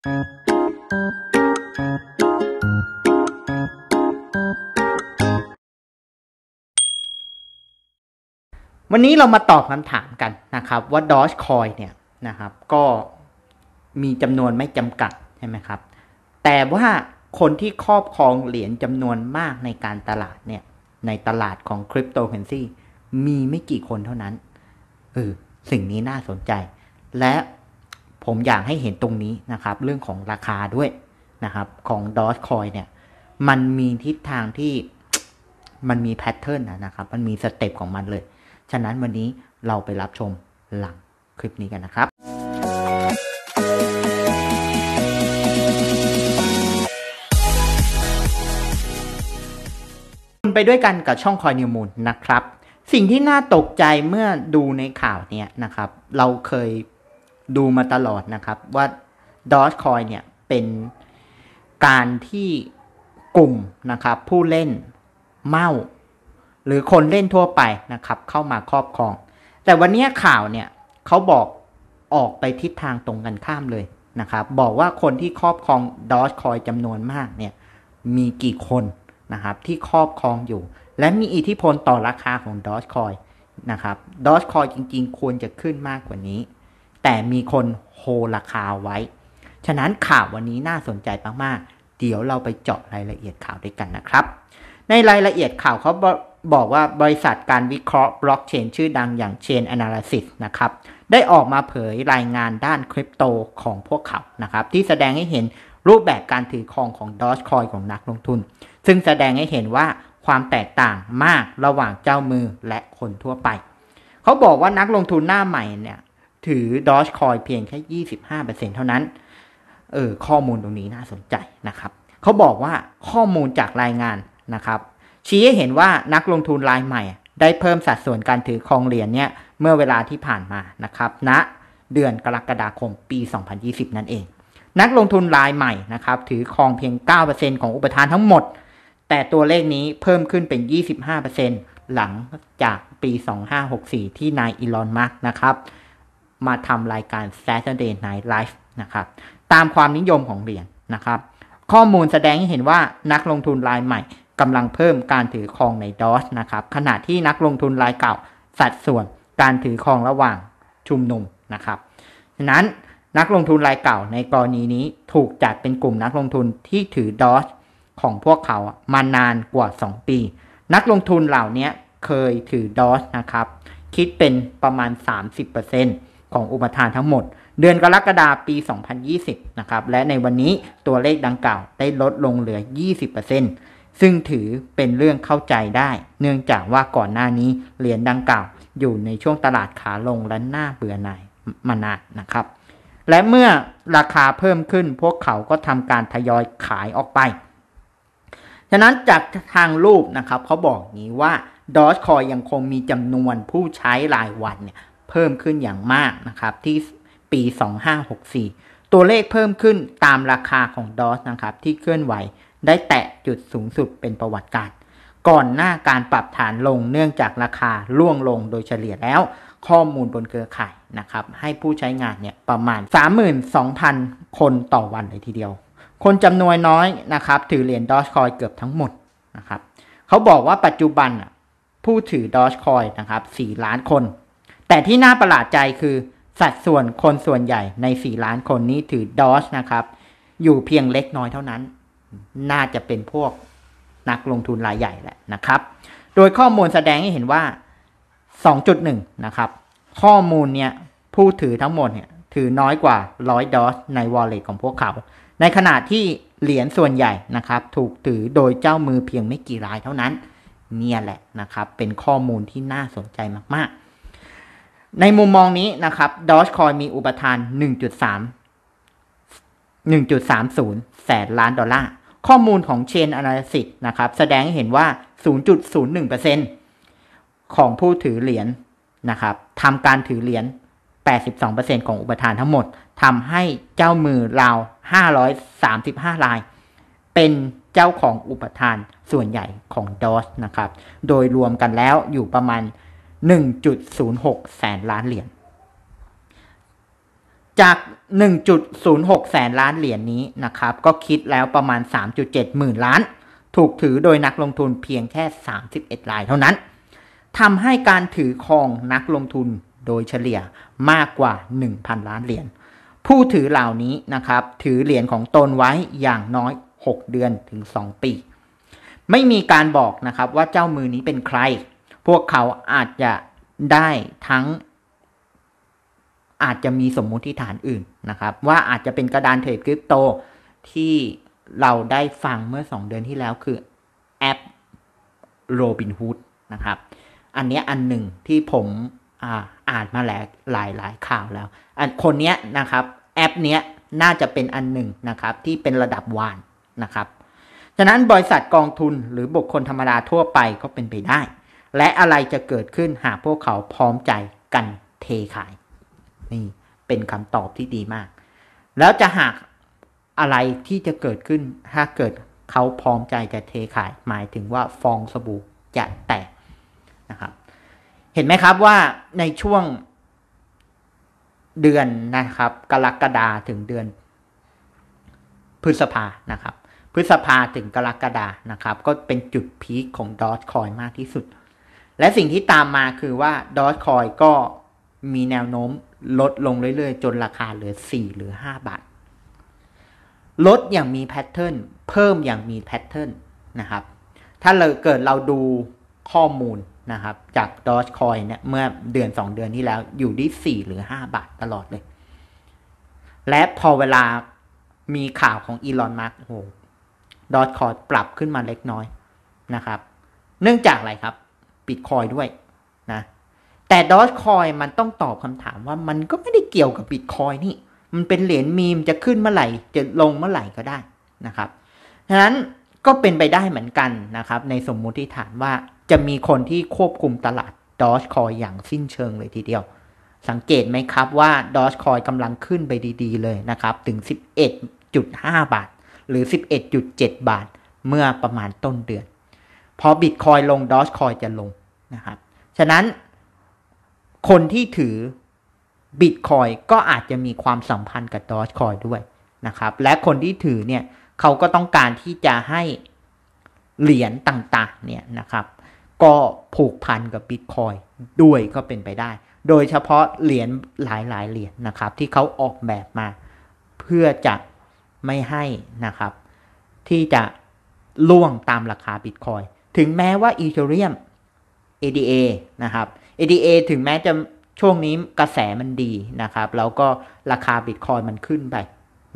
วันนี้เรามาตอบคำถามกันนะครับว่า Dogecoin เนี่ยนะครับก็มีจำนวนไม่จำกัดใช่ไหมครับ แต่ว่าคนที่ครอบครองเหรียญจำนวนมากในการตลาดเนี่ยในตลาดของคริปโตเคอเรนซีมีไม่กี่คนเท่านั้นเออสิ่งนี้น่าสนใจและผมอยากให้เห็นตรงนี้นะครับ เรื่องของราคาด้วยนะครับของดอทคอยเนี่ยมันมีทิศทางที่มันมีแพทเทิร์นนะครับ มันมีสเต็ปของมันเลย ฉะนั้นวันนี้เราไปรับชมหลังคลิปนี้กันนะครับ ไปด้วยกันกับช่องคอยนิวมูลนะครับสิ่งที่น่าตกใจเมื่อดูในข่าวเนี่ยนะครับ เราเคยดูมาตลอดนะครับว่าดอ g คอยเนี่ยเป็นการที่กลุ่มนะครับ ผู้เล่นเมาหรือคนเล่นทั่วไปนะครับเข้ามาครอบครอง แต่วันนี้ข่าวเนี่ยเขาบอกออกไปทิศทางตรงกันข้ามเลยนะครับ บอกว่าคนที่ครอบครองดอ g คอยจำนวนมากเนี่ยมีกี่คนนะครับที่ครอบครองอยู่และมีอิทธิพลต่อราคาของดอ g คอยนะครับดอ g คอยจริงๆ ควรจะขึ้นมากกว่านี้แต่มีคนโฮราคาไว้ ฉะนั้นข่าววันนี้น่าสนใจมากๆ เดี๋ยวเราไปเจาะรายละเอียดข่าวด้วยกันนะครับ ในรายละเอียดข่าวเขาบอกว่าบริษัทการวิเคราะห์บล็อกเชนชื่อดังอย่าง Chain Analysis นะครับ ได้ออกมาเผยรายงานด้านคริปโตของพวกเขานะครับ ที่แสดงให้เห็นรูปแบบการถือครองของ Dogecoin ของนักลงทุน ซึ่งแสดงให้เห็นว่าความแตกต่างมากระหว่างเจ้ามือและคนทั่วไป เขาบอกว่านักลงทุนหน้าใหม่เนี่ยถือดอชคอยเพียงแค่ 25%เท่านั้น เออข้อมูลตรงนี้น่าสนใจนะครับ เขาบอกว่าข้อมูลจากรายงานนะครับ ชี้ให้เห็นว่านักลงทุนรายใหม่ ได้เพิ่มสัดส่วนการถือครองเหรียญเนี่ย เมื่อเวลาที่ผ่านมานะครับณนะเดือนกรกฎาคมปี 2020นั่นเอง นักลงทุนรายใหม่นะครับ ถือครองเพียง 9%ของอุปทานทั้งหมด แต่ตัวเลขนี้เพิ่มขึ้นเป็น 25%หลังจากปี 2564 ที่นายอีลอนมาร์กนะครับมาทำรายการ Saturday Night Live นะครับตามความนิยมของเหรียญนนะครับข้อมูลแสดงให้เห็นว่านักลงทุนรายใหม่กำลังเพิ่มการถือครองในดอสนะครับขณะที่นักลงทุนรายเก่าสัดส่วนการถือครองระหว่างชุมนุมนะครับนั้นนักลงทุนรายเก่าในกรณีนี้ถูกจัดเป็นกลุ่มนักลงทุนที่ถือดอสของพวกเขามานานกว่า 2 ปี นักลงทุนเหล่านี้เคยถือดอสนะครับคิดเป็นประมาณ 30%นของอุปทานทั้งหมดเดือนกรกฎาคมปี 2020 นะครับและในวันนี้ตัวเลขดังกล่าวได้ลดลงเหลือ 20%ซึ่งถือเป็นเรื่องเข้าใจได้ เนื่องจากว่าก่อนหน้านี้เหรียญดังกล่าว อยู่ในช่วงตลาดขาลง และหน้าเบื่อหน่ายมานานนะครับ และเมื่อราคาเพิ่มขึ้นพวกเขาก็ทำการทยอยขายออกไปฉะนั้นจากทางรูปนะครับเขาบอกนี้ว่าดอ g คอยยังคงมีจำนวนผู้ใช้รายวันเนี่ยเพิ่มขึ้นอย่างมากนะครับ ที่ปี 2564 ตัวเลขเพิ่มขึ้นตามราคาของดอสนะครับ ที่เคลื่อนไหว ได้แตะจุดสูงสุดเป็นประวัติการ ก่อนหน้าการปรับฐานลงเนื่องจากราคาล่วงลงโดยเฉลี่ยแล้ว ข้อมูลบนเครือข่ายนะครับ ให้ผู้ใช้งานเนี่ย ประมาณ 32,000 คนต่อวันเลยทีเดียว คนจำนวนน้อยนะครับ ถือเหรียญดอชคอยเกือบทั้งหมดนะครับเขาบอกว่าปัจจุบันผู้ถือดอชคอยนะครับ4ล้านคนแต่ที่น่าประหลาดใจคือสัดส่วนคนส่วนใหญ่ใน 4 ล้านคนนี้ถือดอชนะครับ อยู่เพียงเล็กน้อยเท่านั้น น่าจะเป็นพวกนักลงทุนรายใหญ่แหละนะครับ โดยข้อมูลแสดงให้เห็นว่า 2.1 นะครับ ข้อมูลเนี่ยผู้ถือทั้งหมดเนี่ยถือน้อยกว่า 100ดอชใน wallet ของพวกเขา ในขณะที่เหรียญส่วนใหญ่นะครับ ถูกถือโดยเจ้ามือเพียงไม่กี่รายเท่านั้น เนี่ยแหละนะครับ เป็นข้อมูลที่น่าสนใจมากๆในมุมมองนี้นะครับดอชคอยมีอุปทาน 1.3 1.30 แสนล้านดอลลาร์ ข้อมูลของเชนอนาลิสิ s นะครับ แสดงให้เห็นว่า 0.01%ของผู้ถือเหรียญนนะครับทำการถือเหรียญ 82%ของอุปทานทั้งหมดทำให้เจ้ามือราว 535 ราย เป็นเจ้าของอุปทานส่วนใหญ่ของดอชนะครับ โดยรวมกันแล้วอยู่ประมาณ1.06แสนล้านเหรียญจาก 1.06แสนล้านเหรียญนนี้นะครับ ก็คิดแล้วประมาณ 3.7 หมื่นล้าน ถูกถือโดยนักลงทุนเพียงแค่ 31 รายเท่านั้นทำให้การถือครองนักลงทุนโดยเฉลี่ยมากกว่า 1,000 ล้านเหรียญ ผู้ถือเหล่านี้นะครับ ถือเหรียญของตนไว้อย่างน้อย 6 เดือนถึง 2 ปี ไม่มีการบอกนะครับว่าเจ้ามือนี้เป็นใครพวกเขาอาจจะได้ทั้ง อาจจะมีสมมุติฐานอื่นนะครับว่าอาจจะเป็นกระดานเทรดคริปโตที่เราได้ฟังเมื่อ 2 เดือนที่แล้วคือแอปโรบินฮูดนะครับอันนี้อันหนึ่งที่ผมอ่านมาแล้วหลายหลายข่าวแล้ว อันคนเนี้ยนะครับแอปเนี้ยน่าจะเป็นอันหนึ่งนะครับ ที่เป็นระดับวานนะครับฉะนั้นบริษัทกองทุนหรือบุคคลธรรมดาทั่วไปก็เป็นไปได้และอะไรจะเกิดขึ้นหากพวกเขาพร้อมใจกันเทขาย นี่เป็นคำตอบที่ดีมาก แล้วจะหากอะไรที่จะเกิดขึ้นถ้าเกิดเขาพร้อมใจจะเทขาย หมายถึงว่าฟองสบู่จะแตกนะครับ เห็นไหมครับว่าในช่วงเดือนนะครับกรกฎาถึงเดือน พฤษภานะครับ พฤษภาถึงกรกฎานะครับ ก็เป็นจุดพีคของดอทคอยมากที่สุดและสิ่งที่ตามมาคือว่าดอทคอยก็มีแนวโน้มลดลงเรื่อยๆจนราคาเหลือ4หรือ5บาท ลดอย่างมีแพทเทิร์นเพิ่มอย่างมีแพทเทิร์นนะครับ ถ้าเราเกิดเราดูข้อมูลนะครับ จากดอทคอยเนี่ยเมื่อเดือน2เดือนที่แล้วอยู่ที่4หรือ5บาทตลอดเลย และพอเวลามีข่าวของอีลอนมาร์กโ้ดอทคอยปรับขึ้นมาเล็กน้อยนะครับ เนื่องจากอะไรครับบิตคอยด้วยนะ แต่ดอจคอยมันต้องตอบคำถามว่ามันก็ไม่ได้เกี่ยวกับบิตคอยนี่ มันเป็นเหรียญมีมจะขึ้นเมื่อไหร่จะลงเมื่อไหร่ก็ได้นะครับ ฉะนั้นก็เป็นไปได้เหมือนกันนะครับในสมมุติฐานว่าจะมีคนที่ควบคุมตลาดดอจคอยอย่างสิ้นเชิงเลยทีเดียวสังเกตไหมครับว่าดอจคอยกำลังขึ้นไปดีๆเลยนะครับ ถึง 11.5บาทหรือ11.7บาท เมื่อประมาณต้นเดือนพอบิตคอยลงดอจคอยจะลงนะครับ ฉะนั้นคนที่ถือบิตคอยก็อาจจะมีความสัมพันธ์กับดอจคอยด้วยนะครับ และคนที่ถือเนี่ย เขาก็ต้องการที่จะให้เหรียญต่างๆเนี่ยนะครับ ก็ผูกพันกับบิตคอยด้วยก็เป็นไปได้ โดยเฉพาะเหรียญหลาย ๆ เหรียญนะครับ ที่เขาออกแบบมาเพื่อจะไม่ให้นะครับ ที่จะล่วงตามราคาบิตคอย ถึงแม้ว่าอีเอเรียม ADA นะครับ ADA ถึงแม้จะช่วงนี้กระแสมันดีนะครับแล้วก็ราคาบิตคอยมันขึ้นไป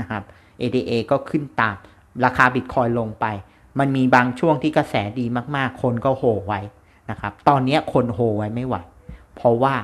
นะครับ ADA ก็ขึ้นตามราคาบิตคอยลงไป มันมีบางช่วงที่กระแสดีมากๆ คนก็โหไว้นะครับ ตอนนี้คนโหไว้ไม่ไหว เพราะว่า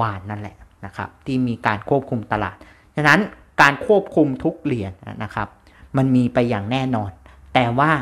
วานนั่นแหละนะครับที่มีการควบคุมตลาด ฉะนั้นการควบคุมทุกเหรียญนนะครับ มันมีไปอย่างแน่นอน แต่ว่า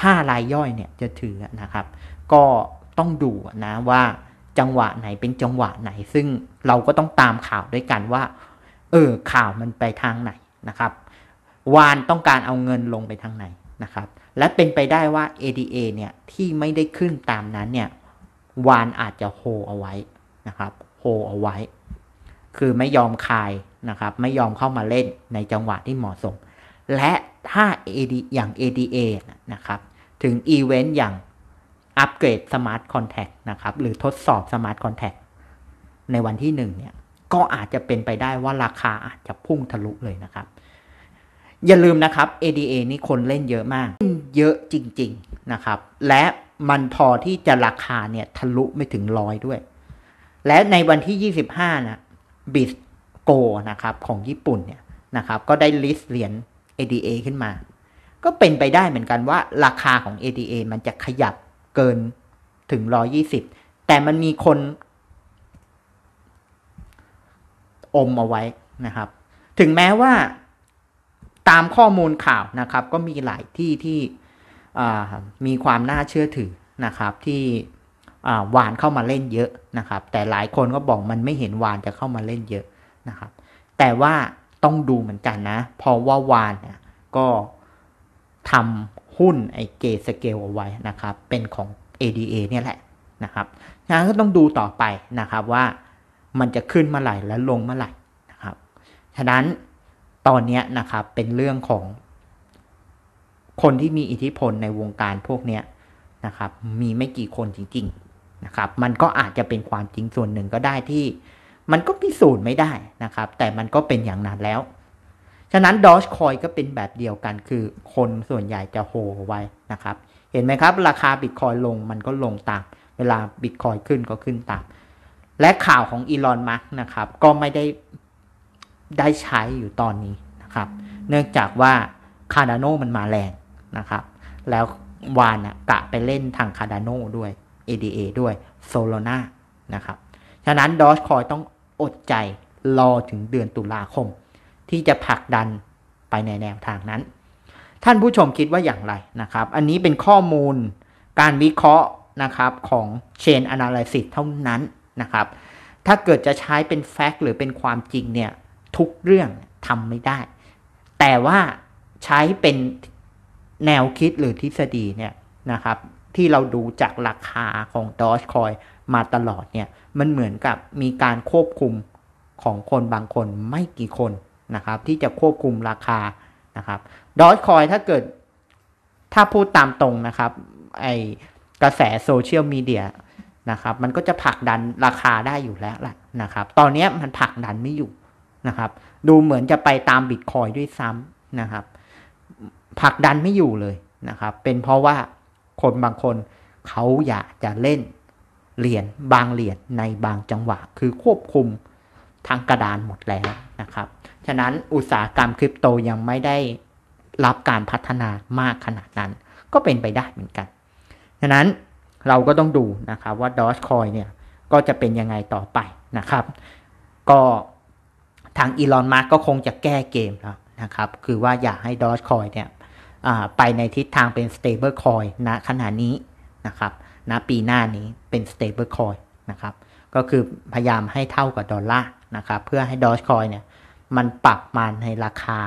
ถ้ารายย่อยเนี่ยจะถือนะครับก็ต้องดูนะว่าจังหวะไหนเป็นจังหวะไหน ซึ่งเราก็ต้องตามข่าวด้วยกันว่าเออข่าวมันไปทางไหนนะครับ วานต้องการเอาเงินลงไปทางไหนนะครับ และเป็นไปได้ว่า ADA เนี่ยที่ไม่ได้ขึ้นตามนั้นเนี่ยวานอาจจะโฮ เอาไว้นะครับโฮเอาไว้ คือไม่ยอมคายนะครับ ไม่ยอมเข้ามาเล่นในจังหวะที่เหมาะสม และถ้า AD อย่าง ADA นะครับ ถึงอีเวนต์อย่างอัปเกรดสมาร์ทคอนแทคนะครับ หรือทดสอบสมาร์ทคอนแทคในวันที่1เนี่ย ก็อาจจะเป็นไปได้ว่าราคาอาจจะพุ่งทะลุเลยนะครับ อย่าลืมนะครับ ADA นี่คนเล่นเยอะมาก เยอะจริงๆนะครับ และมันพอที่จะราคาเนี่ยทะลุไม่ถึงร้อยด้วย และในวันที่ 25นะบิสโกนะครับของญี่ปุ่นเนี่ยนะครับ ก็ได้ลิสต์เหรียญ ADA ขึ้นมา ก็เป็นไปได้เหมือนกันว่าราคาของ ADA มันจะขยับเกินถึงร้อยี่สิบแต่มันมีคนอมเอาไว้นะครับ ถึงแม้ว่าตามข้อมูลข่าวนะครับ ก็มีหลายที่ที่มีความน่าเชื่อถือนะครับ ที่วานเข้ามาเล่นเยอะนะครับ แต่หลายคนก็บอกมันไม่เห็นวานจะเข้ามาเล่นเยอะนะครับ แต่ว่าต้องดูเหมือนกันนะ เพราะว่าวานเนี่ยก็ทำหุ้นไอเกสเกลเอาไว้นะครับ เป็นของ ADA เนี่ยแหละนะครับงานก็ต้องดูต่อไปนะครับว่ามันจะขึ้นเมื่อไหร่และลงเมื่อไหร่นะครับ ฉะนั้นตอนนี้นะครับเป็นเรื่องของ คนที่มีอิทธิพลในวงการพวกนี้นะครับ มีไม่กี่คนจริงๆนะครับ มันก็อาจจะเป็นความจริงส่วนหนึ่งก็ได้ที่ มันก็พิสูจน์ไม่ได้นะครับ แต่มันก็เป็นอย่างนั้นแล้วฉะนั้นดอชคอยก็เป็นแบบเดียวกันคือคนส่วนใหญ่จะโฮไว้นะครับ เห็นไหมครับ ราคาบิตคอยลงมันก็ลงตามเวลาบิตคอยขึ้นก็ขึ้นตามและข่าวของอีลอนมัสนะครับก็ไม่ได้ได้ใช้อยู่ตอนนี้นะครับ เนื่องจากว่าคาร์ดานโนมันมาแรงนะครับ แล้ววานะกะไปเล่นทางคาร์ดานโนด้วย ADA ด้วยโซโลนานะครับฉะนั้นดอชคอยต้องอดใจรอถึงเดือนตุลาคมที่จะผลักดันไปในแนวทางนั้น ท่านผู้ชมคิดว่าอย่างไรนะครับ อันนี้เป็นข้อมูลการวิเคราะห์นะครับของ Chain Analysis เท่านั้นนะครับ ถ้าเกิดจะใช้เป็นแฟกต์หรือเป็นความจริงเนี่ยทุกเรื่องทำไม่ได้ แต่ว่าใช้เป็นแนวคิดหรือทฤษฎีเนี่ยนะครับ ที่เราดูจากราคาของ Dogecoin มาตลอดเนี่ย มันเหมือนกับมีการควบคุมของคนบางคนไม่กี่คนนะครับที่จะควบคุมราคานะครับดอทคอยถ้าเกิด ถ้าพูดตามตรงนะครับ ไอกระแสโซเชียลมีเดียนะครับมันก็จะผลักดันราคาได้อยู่แล้วแหละนะครับ ตอนนี้มันผลักดันไม่อยู่นะครับ ดูเหมือนจะไปตามบิตคอยด้วยซ้ำนะครับผลักดันไม่อยู่เลยนะครับ เป็นเพราะว่าคนบางคนเขาอยากจะเล่นเหรียญบางเหรียญในบางจังหวะคือควบคุมทางกระดานหมดแล้วนะครับฉะนั้นอุตสาหกรรมคริปโตยังไม่ได้รับการพัฒนามากขนาดนั้น ก็เป็นไปได้เหมือนกัน ฉะนั้นเราก็ต้องดูนะครับว่าดอ g คอยเนี่ยก็จะเป็นยังไงต่อไปนะครับก็ทางอีลอนมาร์กก็คงจะแก้เกมแล้วนะครับ คือว่าอยากให้ดอ g คอยเนี่ยไปในทิศทางเป็น stable coin ณขณะนี้นะครับ ณปีหน้านี้เป็น stable coin นะครับก็คือพยายามให้เท่ากับดอลลาร์นะครับ เพื่อให้ดอ g คอยเนี่ยมันปรับมาในราคา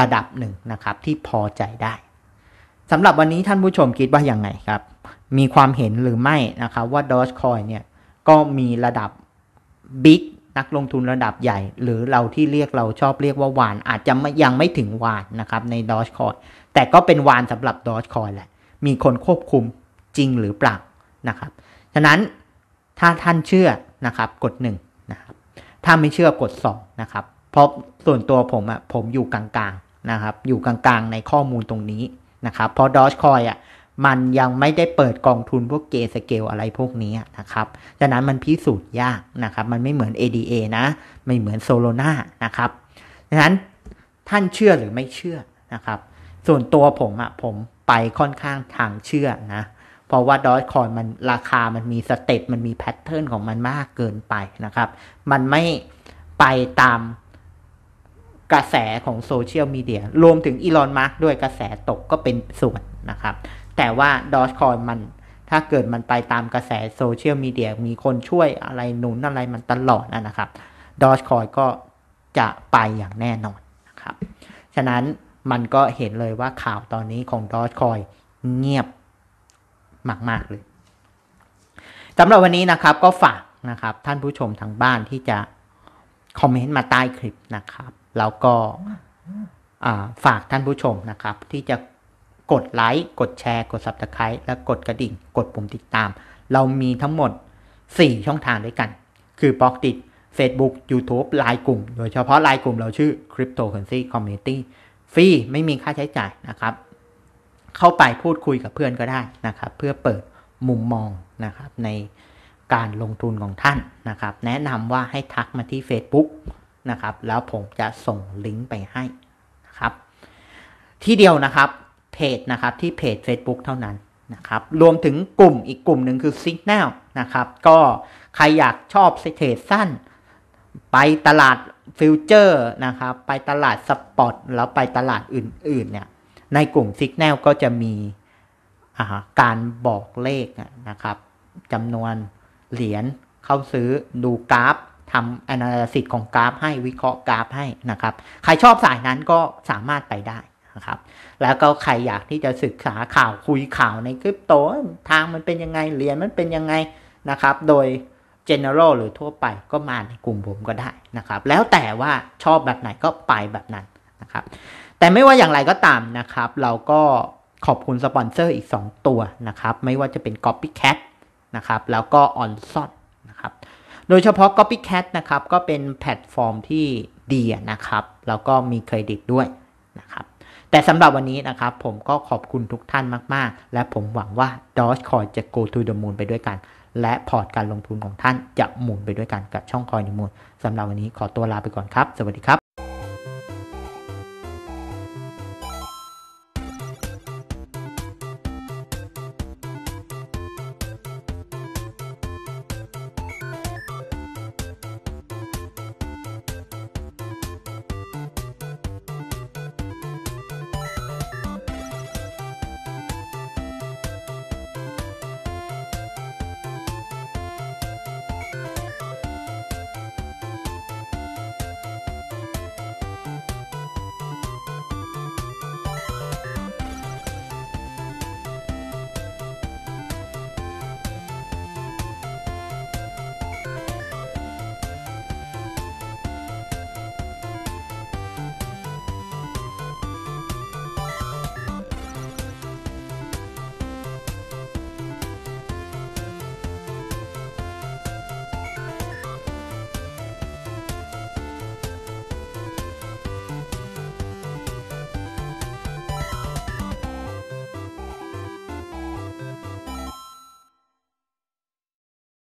ระดับหนึ่งนะครับ ที่พอใจได้สำหรับวันนี้ท่านผู้ชมคิดว่าอย่างไงครับ มีความเห็นหรือไม่นะครับว่า Dogecoin เนี่ยก็มีระดับบิ๊กนักลงทุนระดับใหญ่หรือเราที่เรียกเราชอบเรียกว่าวานอาจจะยังไม่ถึงวานนะครับใน Dogecoin แต่ก็เป็นวานสำหรับ Dogecoin แหละมีคนควบคุมจริงหรือเปล่านะครับ ฉะนั้นถ้าท่านเชื่อนะครับกด1ถ้าไม่เชื่อกดสองนะครับ เพราะส่วนตัวผมอะ่ะผมอยู่กลางๆนะครับ อยู่กลางๆในข้อมูลตรงนี้นะครับ เพราะดอชคอยอ่ะมันยังไม่ได้เปิดกองทุนพวกเกสเกลอะไรพวกนี้นะครับดังนั้นมันพิสูจน์ยากนะครับ มันไม่เหมือน ADA นะ ไม่เหมือนโซโลนานะครับดังนั้นท่านเชื่อหรือไม่เชื่อนะครับ ส่วนตัวผมอ่ะผมไปค่อนข้างทางเชื่อนะเพราะว่าดอทคอยมันราคามันมี สเต็ปมันมีแพทเทิร์นของมันมากเกินไปนะครับ มันไม่ไปตามกระแสของโซเชียลมีเดียรวมถึงอีลอนมาร์กด้วยกระแสตกก็เป็นส่วนนะครับ แต่ว่าดอทคอยมันถ้าเกิดมันไปตามกระแสโซเชียลมีเดียมีคนช่วยอะไรหนุนอะไรมันตลอดนะครับดอชคอยก็จะไปอย่างแน่นอนนะครับฉะนั้นมันก็เห็นเลยว่าข่าวตอนนี้ของดอชคอยเงียบมากกเลยสำหรับวันนี้นะครับก็ฝากนะครับ ท่านผู้ชมทางบ้านที่จะคอมเมนต์มาใต้คลิปนะครับ แล้วก็ฝากท่านผู้ชมนะครับที่จะกดไลค์กดแชร์กด Subscribe และกดกระดิ่งกดปุ่มติดตาม เรามีทั้งหมด 4 ช่องทางด้วยกัน คือบล็อกติด Facebook YouTube ไลน์กลุ่ม โดยเฉพาะไลน์กลุ่มเราชื่อ Cryptocurrency Community ฟรีไม่มีค่าใช้จ่ายนะครับเข้าไปพูดคุยกับเพื่อนก็ได้นะครับเพื่อเปิดมุมมองนะครับในการลงทุนของท่านนะครับแนะนำว่าให้ทักมาที่ Facebook นะครับแล้วผมจะส่งลิงก์ไปให้นะครับที่เดียวนะครับเพจนะครับ ที่เพจ Facebook เท่านั้นนะครับรวมถึงกลุ่มอีกกลุ่มหนึ่งคือ Signal นะครับก็ใครอยากชอบเทรดสั้น ไปตลาดฟิวเจอร์นะครับไปตลาดสปอตแล้วไปตลาดอื่นๆเนี่ยในกลุ่มซิกแนลก็จะมีการบอกเลขนะครับจำนวนเหรียญเข้าซื้อดูกราฟทำแอนาลิซิสของกราฟให้วิเคราะห์กราฟให้นะครับ ใครชอบสายนั้นก็สามารถไปได้นะครับ แล้วก็ใครอยากที่จะศึกษาข่าวคุยข่าวในคริปโต ทางมันเป็นยังไง เหรียญมันเป็นยังไงนะครับ โดย general หรือทั่วไปก็มาในกลุ่มผมก็ได้นะครับ แล้วแต่ว่าชอบแบบไหนก็ไปแบบนั้นนะครับแต่ไม่ว่าอย่างไรก็ตามนะครับ เราก็ขอบคุณสปอนเซอร์อีก 2 ตัวนะครับ ไม่ว่าจะเป็น Copycat นะครับแล้วก็ o n s o t นะครับ โดยเฉพาะ Copycat นะครับ ก็เป็นแพลตฟอร์มที่ดีนะครับ แล้วก็มีเครดิตด้วยนะครับ แต่สำหรับวันนี้นะครับผมก็ขอบคุณทุกท่านมาก ๆ และผมหวังว่า Dogecoin จะ go to the moon ไปด้วยกัน และพอร์ตการลงทุนของท่าน จะหมุนไปด้วยกันกับช่องคอยนิมูลสำหรับวันนี้ขอตัวลาไปก่อนครับ สวัสดีครับ